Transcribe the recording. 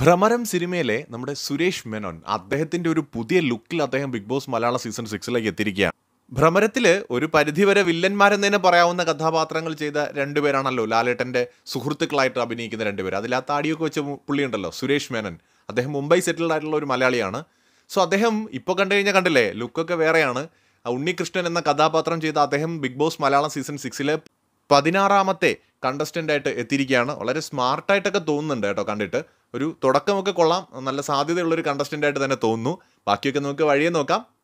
ഭ്രമരം സിനിമയിലെ നമ്മുടെ സുരേഷ് മേനോൻ അദ്ദേഹത്തിന്റെ ഒരു പുതിയ ലുക്കിൽ അദ്ദേഹം ബിഗ് ബോസ് മലയാള സീസൺ സിക്സിലേക്ക് എത്തിയിരിക്കുകയാണ് ഭ്രമരത്തില് ഒരു പരിധിവരെ വില്ലന്മാരെന്ന് തന്നെ പറയാവുന്ന കഥാപാത്രങ്ങൾ ചെയ്ത രണ്ടുപേരാണല്ലോ ലാലേട്ടന്റെ സുഹൃത്തുക്കളായിട്ട് അഭിനയിക്കുന്ന രണ്ടുപേർ അതിൽ ആ താടിയൊക്കെ വെച്ച പുള്ളിയുണ്ടല്ലോ സുരേഷ് മേനൻ അദ്ദേഹം മുംബൈ സെറ്റിൽഡ് ആയിട്ടുള്ള ഒരു മലയാളിയാണ് സോ അദ്ദേഹം ഇപ്പോൾ കണ്ടു കഴിഞ്ഞാൽ കണ്ടില്ലേ ലുക്കൊക്കെ വേറെയാണ് ഉണ്ണികൃഷ്ണൻ എന്ന കഥാപാത്രം ചെയ്ത അദ്ദേഹം ബിഗ് ബോസ് മലയാളം സീസൺ സിക്സിലെ പതിനാറാമത്തെ കണ്ടസ്റ്റൻ്റ് ആയിട്ട് എത്തിയിരിക്കുകയാണ് വളരെ സ്മാർട്ടായിട്ടൊക്കെ തോന്നുന്നുണ്ട് കേട്ടോ കണ്ടിട്ട് ഒരു തുടക്കമൊക്കെ കൊള്ളാം നല്ല സാധ്യതയുള്ളൊരു കണ്ടസ്റ്റൻ്റ് ആയിട്ട് തന്നെ തോന്നുന്നു ബാക്കിയൊക്കെ നമുക്ക് വഴിയെ നോക്കാം